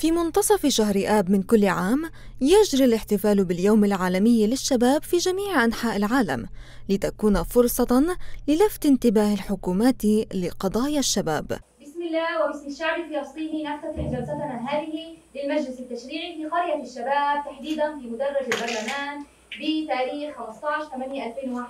في منتصف شهر آب من كل عام يجري الاحتفال باليوم العالمي للشباب في جميع أنحاء العالم لتكون فرصة للفت انتباه الحكومات لقضايا الشباب بسم الله وباسم الشعب الفلسطيني نفتتح جلستنا هذه للمجلس التشريعي في قرية الشباب تحديدا في مدرج البرلمان بتاريخ 15/8/2021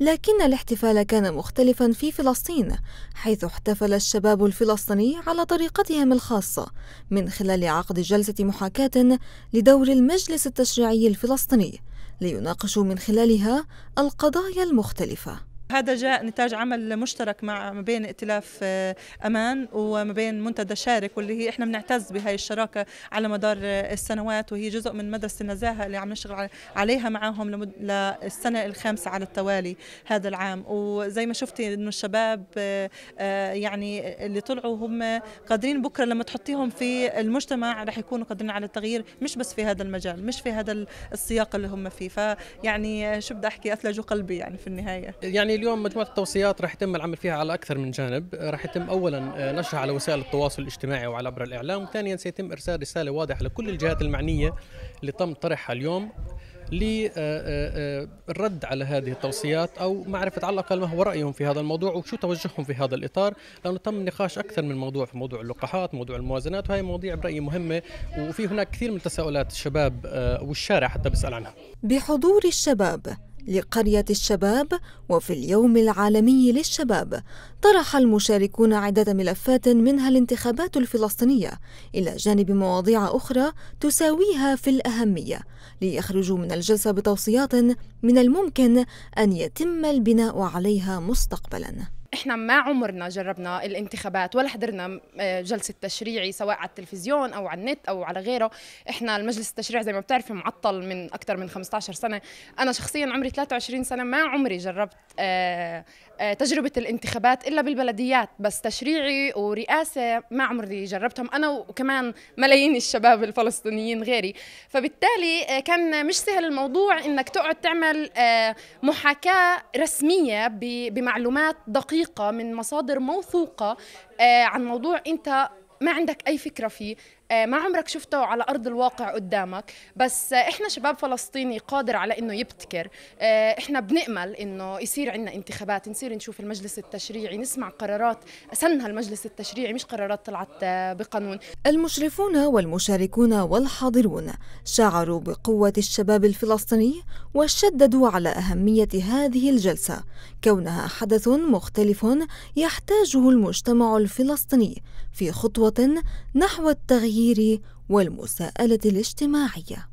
لكن الاحتفال كان مختلفا في فلسطين حيث احتفل الشباب الفلسطيني على طريقتهم الخاصة من خلال عقد جلسة محاكاة لدور المجلس التشريعي الفلسطيني ليناقشوا من خلالها القضايا المختلفة هذا جاء نتاج عمل مشترك مع ما بين ائتلاف آه، امان وما بين منتدى شارك واللي هي احنا بنعتز بهي الشراكه على مدار آه، السنوات وهي جزء من مدرسه النزاهه اللي عم نشتغل عليها معاهم لمد... للسنه الخامسه على التوالي هذا العام وزي ما شفتي انه الشباب آه، يعني اللي طلعوا هم قادرين بكره لما تحطيهم في المجتمع رح يكونوا قادرين على التغيير مش بس في هذا المجال مش في هذا السياق اللي هم فيه فيعني شو بدي احكي اثلجوا قلبي يعني في النهايه يعني اليوم مجموعه التوصيات راح يتم العمل فيها على اكثر من جانب، راح يتم اولا آه، نشرها على وسائل التواصل الاجتماعي وعلى عبر الاعلام، ثانيا سيتم ارسال رساله واضحه لكل الجهات المعنيه اللي تم طرحها اليوم للرد آه، آه، على هذه التوصيات او معرفه على الاقل ما هو رايهم في هذا الموضوع وشو توجههم في هذا الاطار لانه تم نقاش اكثر من موضوع في موضوع اللقاحات موضوع الموازنات وهي مواضيع برايي مهمه وفي هناك كثير من تساؤلات الشباب والشارع حتى بيسال عنها بحضور الشباب لقرية الشباب وفي اليوم العالمي للشباب طرح المشاركون عدة ملفات منها الانتخابات الفلسطينية إلى جانب مواضيع أخرى تساويها في الأهمية ليخرجوا من الجلسة بتوصيات من الممكن أن يتم البناء عليها مستقبلاً احنا ما عمرنا جربنا الانتخابات ولا حضرنا آه، جلسه تشريعي سواء على التلفزيون او على النت او على غيره احنا المجلس التشريعي زي ما بتعرفي معطل من اكثر من 15 سنه انا شخصيا عمري 23 سنه ما عمري جربت آه، آه، تجربه الانتخابات الا بالبلديات بس تشريعي ورئاسه ما عمري جربتهم انا وكمان ملايين الشباب الفلسطينيين غيري فبالتالي كان مش سهل الموضوع انك تقعد تعمل محاكاه رسميه بمعلومات دقيقه دقيقه من مصادر موثوقه آه، عن موضوع انت ما عندك اي فكره فيه آه، ما عمرك شفته على ارض الواقع قدامك بس آه، احنا شباب فلسطيني قادر على انه يبتكر آه، احنا بنامل انه يصير عندنا انتخابات نصير نشوف المجلس التشريعي نسمع قرارات سنها المجلس التشريعي مش قرارات طلعت بقانون المشرفون والمشاركون والحاضرون شعروا بقوه الشباب الفلسطيني وشددوا على اهميه هذه الجلسه كونها حدث مختلف يحتاجه المجتمع الفلسطيني في خطوه نحو التغيير التغيير والمساءلة الاجتماعية